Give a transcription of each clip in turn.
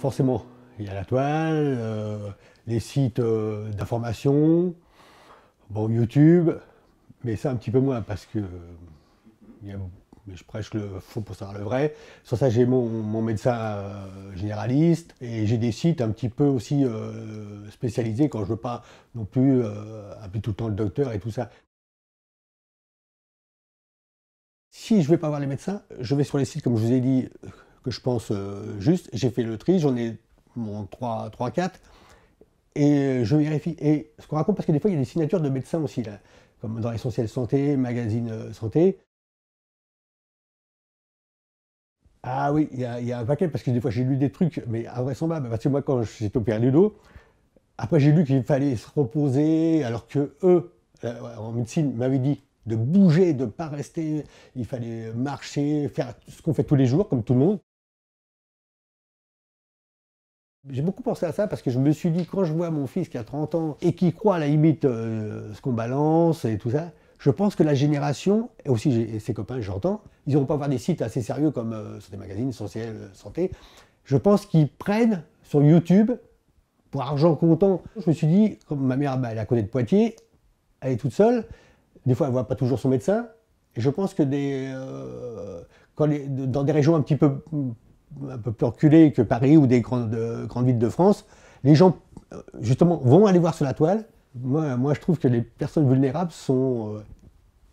forcément. Il y a la toile, euh, les sites euh, d'information, bon, YouTube, mais ça un petit peu moins parce que euh, je prêche le faux pour savoir le vrai. Sur ça, j'ai mon, mon, médecin généraliste et j'ai des sites un petit peu aussi spécialisés quand je ne veux pas non plus appeler tout le temps le docteur et tout ça. Si je ne vais pas voir les médecins, je vais sur les sites, comme je vous ai dit, que je pense euh, juste. J'ai fait le tri, j'en ai mon 3, 3, 4, et euh, je vérifie. Et ce qu'on raconte, parce que des fois, il y a des signatures de médecins aussi, là, comme dans Essentiel Santé, Magazine euh, Santé. Ah oui, il y, a, un paquet, parce que des fois j'ai lu des trucs, mais invraisemblables. Parce que moi, quand j'étais opéré du dos, après j'ai lu qu'il fallait se reposer, alors que eux, en médecine, m'avaient dit de bouger, de ne pas rester, il fallait marcher, faire ce qu'on fait tous les jours, comme tout le monde. J'ai beaucoup pensé à ça parce que je me suis dit, quand je vois mon fils qui a 30 ans et qui croit à la limite euh, ce qu'on balance et tout ça, je pense que la génération, et aussi ses copains, j'entends, ils n'auront pas voir des sites assez sérieux comme euh, Santé sur des magazines, Essentiel euh, Santé. Je pense qu'ils prennent sur YouTube, pour argent comptant. Je me suis dit, comme ma mère, bah, elle est à de Poitiers, elle est toute seule, des fois elle ne voit pas toujours son médecin, et je pense que dans des régions un petit peu un peu plus reculé que Paris ou des grandes, euh, villes de France, les gens, euh, justement, vont aller voir sur la toile. Moi, je trouve que les personnes vulnérables sont... Euh,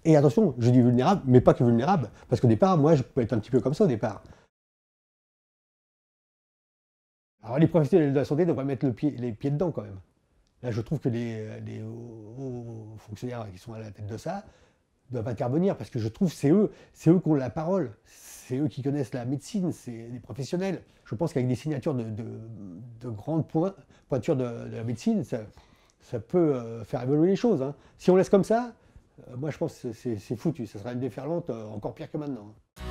et attention, je dis vulnérables, mais pas que vulnérables, parce qu'au départ, moi, je peux être un petit peu comme ça au départ. Alors les professionnels de la santé ne doivent mettre les pieds dedans quand même. Là, je trouve que les, hauts fonctionnaires qui sont à la tête de ça doivent intervenir parce que je trouve c'est eux, c'est eux qui ont la parole, c'est eux qui connaissent la médecine, c'est des professionnels. Je pense qu'avec des signatures de, de, grandes pointures de, la médecine, ça, peut euh, faire évoluer les choses. Hein. Si on laisse comme ça, euh, moi je pense que c'est foutu, ça sera une déferlante euh, encore pire que maintenant. Hein.